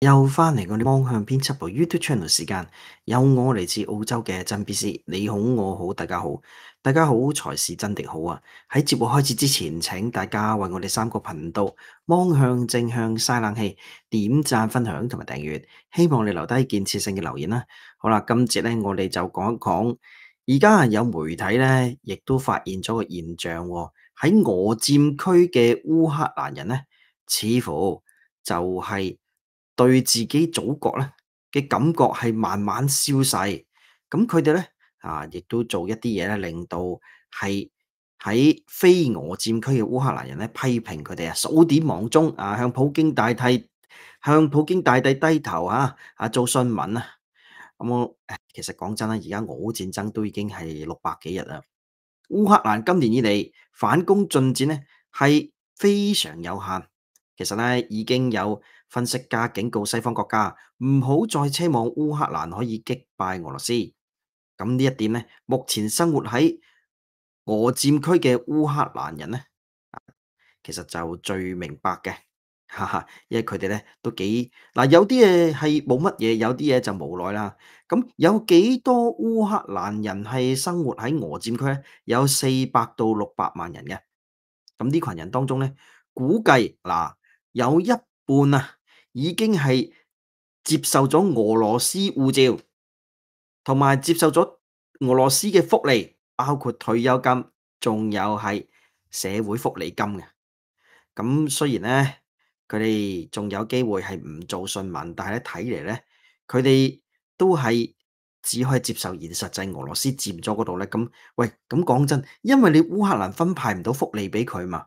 又翻嚟我哋方向编辑 channel 时间，有我嚟自澳洲嘅真必 C，你好，我好，大家好，大家好才是真的好啊！喺节目开始之前，请大家为我哋三个频道方向正向晒冷气，点赞、分享同埋订阅，希望你留低建设性嘅留言啦！好啦，今节咧，我哋就讲一讲，而家有媒体咧，亦都发现咗个现象喎，喺俄占区嘅乌克兰人咧，似乎就系。对自己祖国咧嘅感觉系慢慢消逝，咁佢哋咧啊，亦都做一啲嘢咧，令到系喺非俄战区嘅乌克兰人咧批评佢哋啊，数典忘中啊，向普京大帝向普京大帝低头啊啊，做新闻啊，咁我其实讲真啦，而家俄乌战争都已经系六百几日啦，乌克兰今年以嚟反攻进展咧系非常有限，其实咧已经有。分析家警告西方国家唔好再奢望乌克兰可以击败俄罗斯。咁呢一点咧，目前生活喺俄占区嘅乌克兰人咧，其实就最明白嘅，因为佢哋咧都几嗱，有啲嘢系冇乜嘢，有啲嘢就无奈啦。咁有几多乌克兰人系生活喺俄占区咧？有四百到六百万人嘅。咁呢群人当中咧，估计嗱有一半啊。已經係接受咗俄羅斯護照，同埋接受咗俄羅斯嘅福利，包括退休金，仲有係社會福利金嘅。咁雖然咧，佢哋仲有機會係唔做信民，但係咧睇嚟咧，佢哋都係只可以接受現實系俄羅斯佔咗嗰度咧。咁喂，咁講真，因為你烏克蘭分派唔到福利俾佢嘛。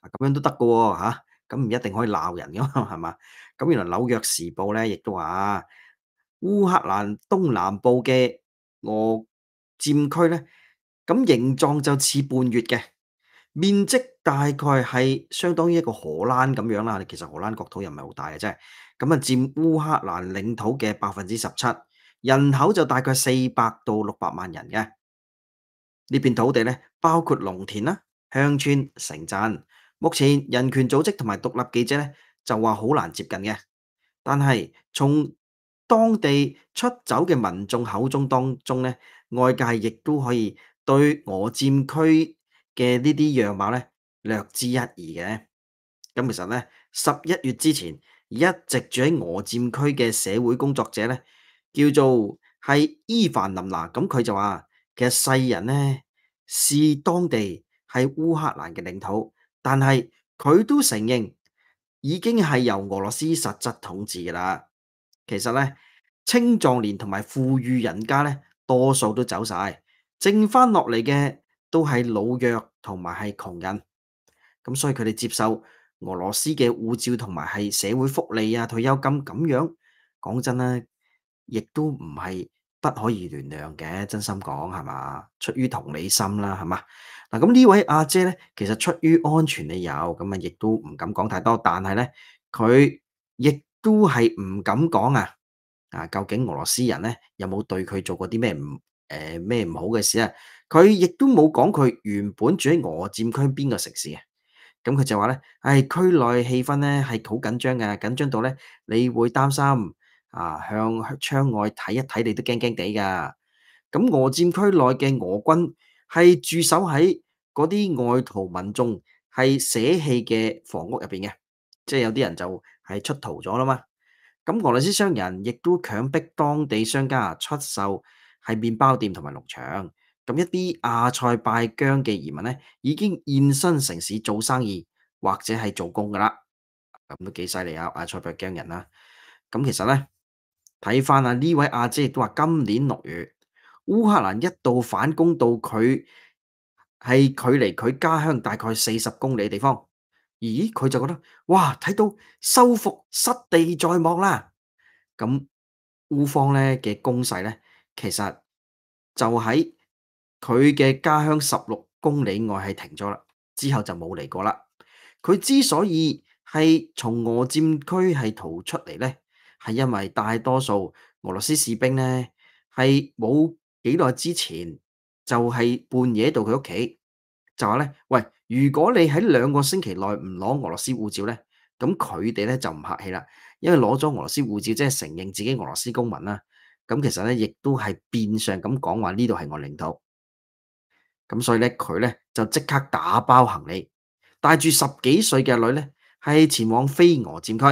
啊，咁样都得嘅吓，咁唔一定可以闹人咁，系嘛？咁原来纽约时报咧，亦都话乌克兰东南部嘅俄占区咧，咁形状就似半月嘅，面积大概系相当于一个荷兰咁样啦。其实荷兰国土又唔系好大嘅啫，咁啊占乌克兰领土嘅百分之十七，人口就大概四百到六百万人嘅。呢片土地咧，包括农田啦、乡村、城镇。目前人权组织同埋独立记者咧就话好难接近嘅，但系从当地出走嘅民众口中当中咧，外界亦都可以对我占区嘅呢啲样貌咧略知一二嘅。咁其实咧十一月之前一直住喺俄占区嘅社会工作者咧，叫做系伊凡林娜，咁佢就话其实世人咧是当地系乌克兰嘅领土。但系佢都承認，已經係由俄羅斯實質統治啦。其實咧，青壯年同埋富裕人家咧，多數都走晒，剩翻落嚟嘅都係老弱同埋係窮人。咁所以佢哋接受俄羅斯嘅護照同埋係社會福利啊、退休金咁樣。講真咧，亦都唔係不可以原谅嘅，真心講係嘛？出於同理心啦，係嘛？嗱，咁呢位阿姐咧，其實出於安全理由，咁啊，亦都唔敢講太多。但系咧，佢亦都係唔敢講啊！啊，究竟俄羅斯人咧有冇對佢做過啲咩唔誒咩唔好嘅事啊？佢亦都冇講佢原本住喺俄佔區邊個城市嘅。咁佢就話咧：，唉，區內氣氛咧係好緊張嘅，緊張到咧你會擔心啊，向窗外睇一睇，你都驚驚地㗎。咁俄佔區內嘅俄軍。系驻守喺嗰啲外逃民众系舍弃嘅房屋入边嘅，即系有啲人就系出逃咗啦嘛。咁俄罗斯商人亦都强迫当地商家出售系面包店同埋农场。咁一啲阿塞拜疆嘅移民咧，已经现身城市做生意或者系做工噶啦。咁都几犀利啊！阿塞拜疆人啦。咁其实咧，睇翻啊呢位阿姐亦都话今年六月乌克兰一度反攻到佢系距离佢家乡大概四十公里嘅地方，咦，佢就觉得哇，睇到收复失地在望啦。咁乌方咧嘅攻势咧，其实就喺佢嘅家乡十六公里外系停咗啦，之后就冇嚟过啦。佢之所以系从俄占区系逃出嚟咧，系因为大多数俄罗斯士兵咧系冇。几耐之前就系半夜到佢屋企，就话咧喂，如果你喺两个星期内唔攞俄罗斯护照咧，咁佢哋咧就唔客气啦，因为攞咗俄罗斯护照即系承认自己俄罗斯公民啦，咁其实咧亦都系变相咁讲话呢度系我领土，咁所以咧佢咧就即刻打包行李，带住十几岁嘅女咧系前往飞俄占区，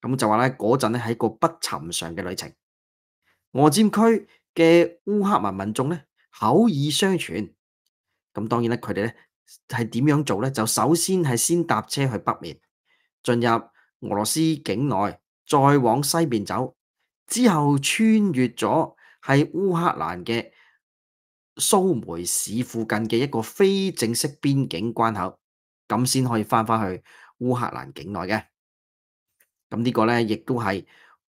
咁就话咧嗰阵咧系个不寻常嘅旅程，俄占区。嘅乌克兰民众咧口耳相传，咁当然咧，佢哋咧系点样做咧？就首先系先搭车去北面，进入俄罗斯境内，再往西边走，之后穿越咗系乌克兰嘅苏梅市附近嘅一个非正式边境关口，咁先可以翻翻去乌克兰境内嘅。咁呢个咧，亦都系。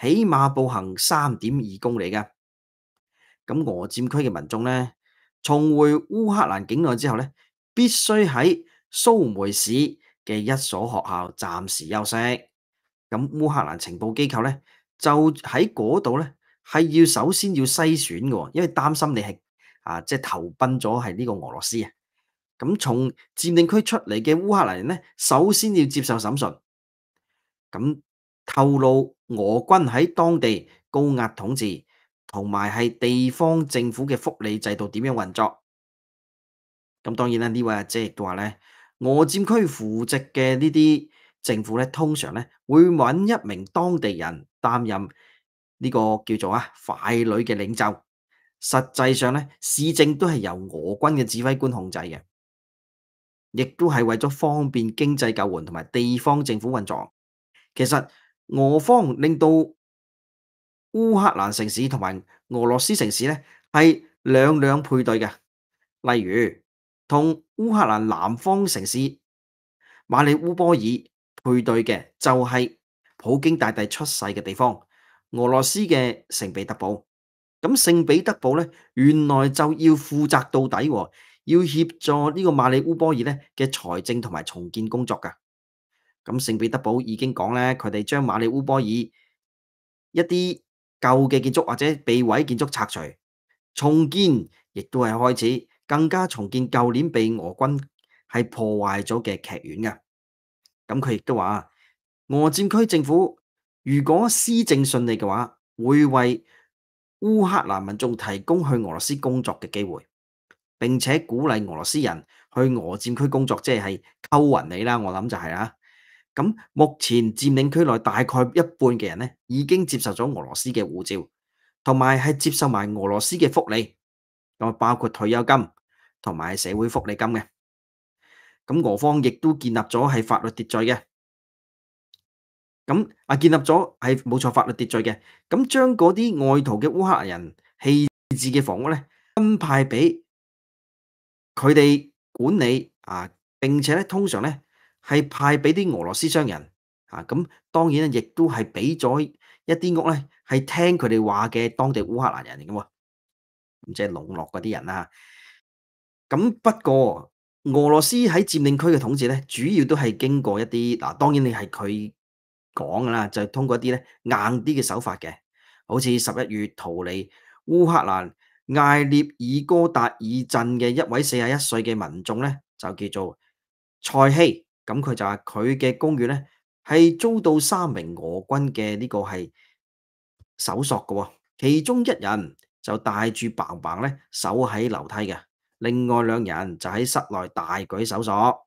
起码步行三点二公里嘅，咁俄占区嘅民众咧，重回乌克兰境内之后咧，必须喺苏梅市嘅一所学校暂时休息。咁乌克兰情报机构咧，就喺嗰度咧系要首先要筛选嘅，因为担心你系啊即系投奔咗系呢个俄罗斯啊。咁从占领区出嚟嘅乌克兰人咧，首先要接受审讯。咁。透露俄军喺当地高压统治，同埋系地方政府嘅福利制度点样运作？咁当然啦，呢位阿姐亦都话咧，俄占区附籍嘅呢啲政府咧，通常咧会揾一名当地人担任呢个叫做啊傀儡嘅领袖。实际上咧，市政都系由俄军嘅指挥官控制嘅，亦都系为咗方便经济救援同埋地方政府运作。其实。俄方令到乌克兰城市同埋俄罗斯城市咧系两两配对嘅，例如同乌克兰南方城市马里乌波尔配对嘅就系普京大帝出世嘅地方俄罗斯嘅圣彼得堡。咁圣彼得堡咧原来就要负责到底，要协助呢个马里乌波尔咧嘅财政同埋重建工作噶。咁圣彼得堡已经讲咧，佢哋将马里乌波尔一啲旧嘅建筑或者被毁建筑拆除重建，亦都系开始更加重建旧年被俄军系破坏咗嘅剧院嘅。咁佢亦都话啊，俄战区政府如果施政顺利嘅话，会为乌克兰民众提供去俄罗斯工作嘅机会，并且鼓励俄罗斯人去俄战区工作，即系沟匀你啦。我谂就系啊。咁目前佔領區內大概一半嘅人咧，已經接受咗俄羅斯嘅護照，同埋係接受埋俄羅斯嘅福利，咁啊包括退休金同埋社會福利金嘅。咁俄方亦都建立咗係法律秩序嘅。咁啊建立咗係冇錯法律秩序嘅。咁將嗰啲外逃嘅烏克蘭人弃置嘅房屋咧，分派俾佢哋管理啊。並且咧，通常咧。系派俾啲俄羅斯商人啊，咁當然咧，亦都係俾咗一啲屋咧，係聽佢哋話嘅當地烏克蘭人嚟嘅喎，即係笼络嗰啲人啦。咁不過俄羅斯喺佔領區嘅統治咧，主要都係經過一啲嗱，當然你係佢講啦，就通過一啲咧硬啲嘅手法嘅，好似十一月逃離烏克蘭艾列爾哥達爾鎮嘅一位四十一歲嘅民眾咧，就叫做塞希。咁佢就话佢嘅公寓咧，係遭到三名俄軍嘅呢個係搜索嘅，其中一人就帶住棒棒咧守喺樓梯嘅，另外兩人就喺室內大舉搜索。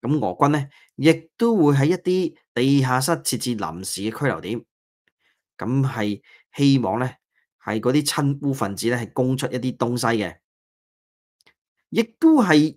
咁俄軍咧亦都會喺一啲地下室設置臨時嘅拘留點，咁係希望咧係嗰啲親乌分子咧係供出一啲東西嘅，亦都係。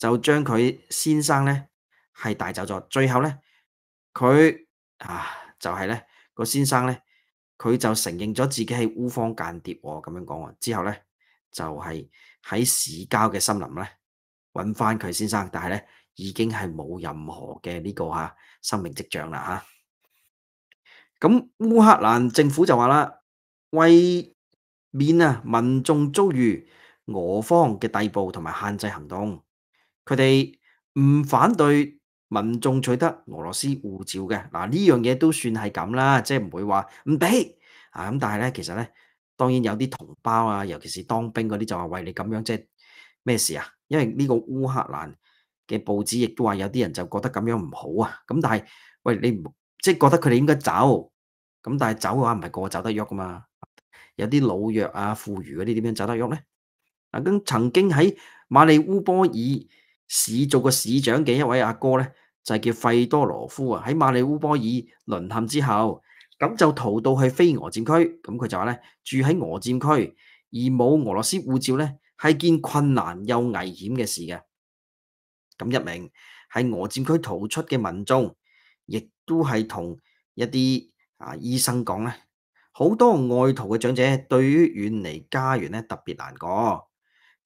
就将佢先生咧系带走咗，最后咧佢啊就系咧个先生咧，佢就承认咗自己系乌方间谍咁样讲之后咧就系喺市郊嘅森林咧揾翻佢先生，但系咧已经系冇任何嘅呢个吓生命迹象啦吓。咁乌克兰政府就话啦，为免啊民众遭遇俄方嘅逮捕同埋限制行动。佢哋唔反對民眾取得俄羅斯護照嘅，嗱呢樣嘢都算係咁啦，即係唔會話唔俾。咁但係咧，其實咧，當然有啲同胞啊，尤其是當兵嗰啲就话喂，你咁樣即系咩事啊？因為呢個烏克蘭嘅報紙亦都話有啲人就覺得咁樣唔好啊。咁但係，喂你即系覺得佢哋應該走，咁但係走嘅話唔係個個走得喐噶嘛？有啲老弱啊、富裕嗰啲點樣走得喐咧？嗱，咁曾經喺馬利烏波爾。市做个市长嘅一位阿哥咧，就系叫费多罗夫啊，喺马里乌波尔沦陷之后，咁就逃到去非俄战区，咁佢就话咧住喺俄战区而冇俄罗斯护照咧，系件困难又危险嘅事嘅。咁一名喺俄战区逃出嘅民众，亦都系同一啲啊医生讲咧，好多外逃嘅长者对于远离家园咧特别难过。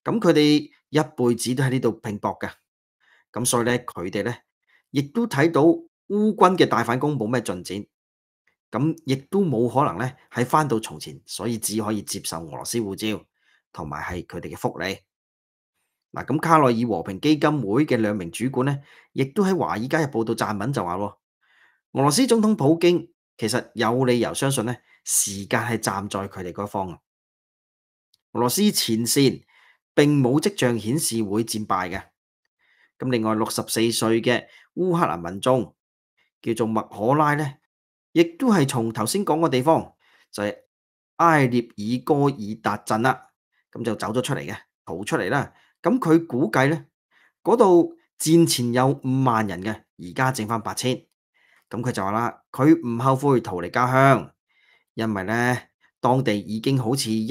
咁佢哋一辈子都喺呢度拼搏嘅，咁所以咧，佢哋咧亦都睇到乌军嘅大反攻冇咩进展，咁亦都冇可能咧喺翻到从前，所以只可以接受俄罗斯护照同埋系佢哋嘅福利。嗱，咁卡内尔和平基金会嘅两名主管咧，亦都喺华尔街日报度撰文就话咯，俄罗斯总统普京其实有理由相信咧，时间系站在佢哋嗰方俄罗斯前线。并冇跡象顯示會戰敗嘅。咁另外六十四歲嘅烏克蘭民眾叫做麥可拉咧，亦都係從頭先講嘅地方，就係埃列爾戈爾達鎮啦。咁就走咗出嚟嘅，逃出嚟啦。咁佢估計咧，嗰度戰前有五萬人嘅，而家剩翻八千。咁佢就話啦，佢唔後悔逃離家鄉，因為咧當地已經好似一。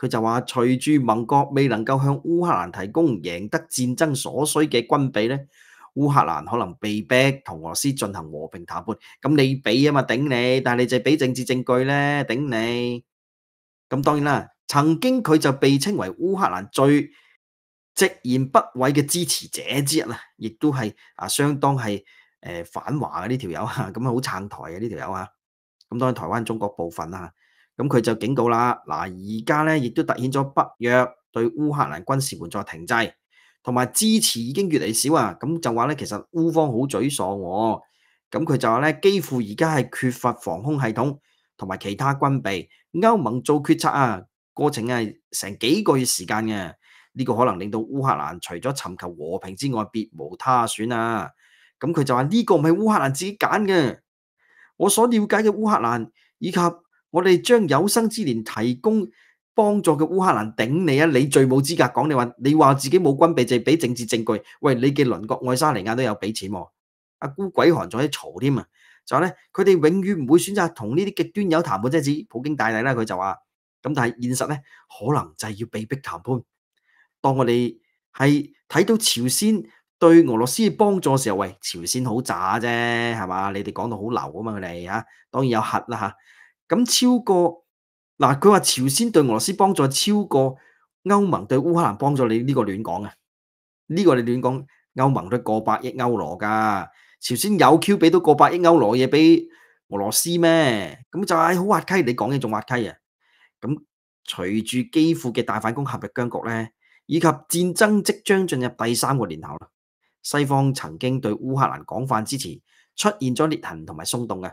佢就話：隨住盟國未能夠向烏克蘭提供贏得戰爭所需嘅軍備咧，烏克蘭可能被逼同俄羅斯進行和平談判。咁你俾啊嘛，頂你！但你就俾政治證據咧，頂你。咁當然啦，曾經佢就被稱為烏克蘭最直言不諱嘅支持者之一啦，亦都係啊相當係反華嘅呢條友嚇，咁好撐台嘅呢條友嚇。咁當然台灣中國部分啊。咁佢就警告啦，嗱而家咧亦都凸显咗北约对乌克兰军事援助停滞，同埋支持已经越嚟越少啊！咁就话咧，其实乌方好沮丧，咁佢就话咧，几乎而家系缺乏防空系统同埋其他军备。欧盟做决策啊，过程系成几个月时间嘅，呢个可能令到乌克兰除咗寻求和平之外，别无他选啊！咁佢就话呢个唔系乌克兰自己拣嘅，我所了解嘅乌克兰以及。我哋将有生之年提供帮助嘅乌克兰顶你啊！你最冇资格讲你话，你话自己冇军备就俾政治证据。喂，你嘅邻国爱沙尼亚都有俾钱喎，阿孤鬼寒仲喺嘈添啊！就话咧，佢哋永远唔会选择同呢啲极端友谈判，即系指普京大帝啦。佢就话咁，但系现实咧可能就系要被逼谈判。当我哋系睇到朝鲜对俄罗斯帮助嘅时候，喂，朝鲜好渣啫，系嘛？你哋讲到好流啊嘛，佢哋吓，当然有核啦吓。咁超過嗱，佢話朝鮮對俄羅斯幫助超過歐盟對烏克蘭幫助，你呢個亂講啊！呢個你亂講，歐盟都過百億歐羅噶，朝鮮有 Q 俾到過百億歐羅嘢俾俄羅斯咩？咁就係好滑稽，你講嘢仲滑稽啊！咁隨住基輔嘅大反攻陷入僵局咧，以及戰爭即將進入第三個年頭啦，西方曾經對烏克蘭廣泛支持出現咗裂痕同埋鬆動嘅。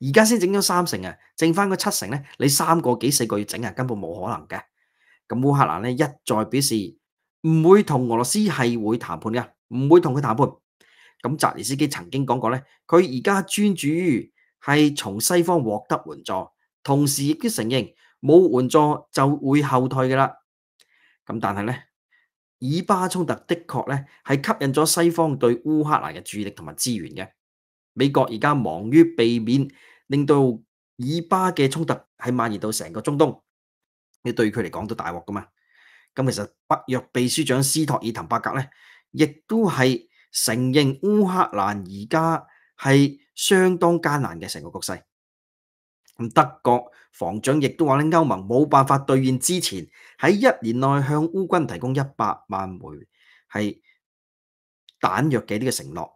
而家先整咗三成啊，剩翻个七成咧，你三个几四个月整啊，根本冇可能嘅。咁乌克兰咧一再表示唔会同俄罗斯系会谈判嘅，唔会同佢谈判。咁泽连斯基曾经讲过咧，佢而家专注于系从西方获得援助，同时亦都承认冇援助就会后退噶啦。咁但系咧，以巴冲突的确咧系吸引咗西方对乌克兰嘅注意力同埋资源嘅。美国而家忙于避免。令到以巴嘅衝突系蔓延到成個中東，你對佢嚟講都大镬噶嘛？咁其實北約秘書長斯托尔滕伯格咧，亦都係承認烏克蘭而家係相當艱難嘅成個局勢。咁德國防長亦都話咧，歐盟冇辦法兑現之前喺一年內向烏軍提供一百萬枚係彈藥嘅呢個承諾。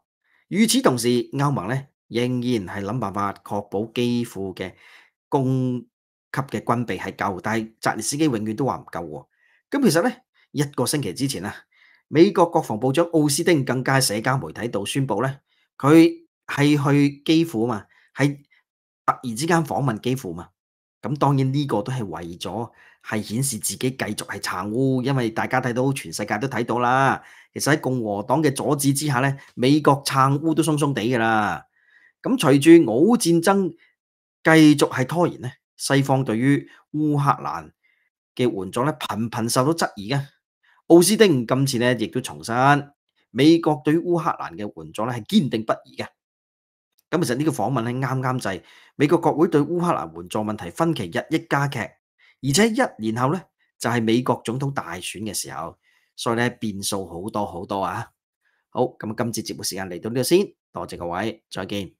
與此同時，歐盟咧。仍然系谂办法确保基辅嘅供给嘅军备系够，但系泽连斯基永远都话唔够。咁其实咧，一个星期之前啊，美国国防部长奥斯丁更加喺社交媒体度宣布咧，佢系去基辅嘛，系突然之间访问基辅嘛。咁当然呢个都系为咗系显示自己继续系撑乌，因为大家睇到全世界都睇到啦。其实喺共和党嘅阻止之下咧，美国撑乌都松松地噶啦。咁随住俄乌战争继续系拖延咧，西方对于乌克兰嘅援助咧频频受到质疑嘅。奥斯丁今次咧亦都重申，美国对乌克兰嘅援助咧系坚定不移嘅。咁其实呢个访问咧啱啱制，美国国会对乌克兰援助问题分歧日益加剧，而且一年后咧就系美国总统大选嘅时候，所以咧变数好多好多啊！好，咁今次节目时间嚟到呢度先，多谢各位，再见。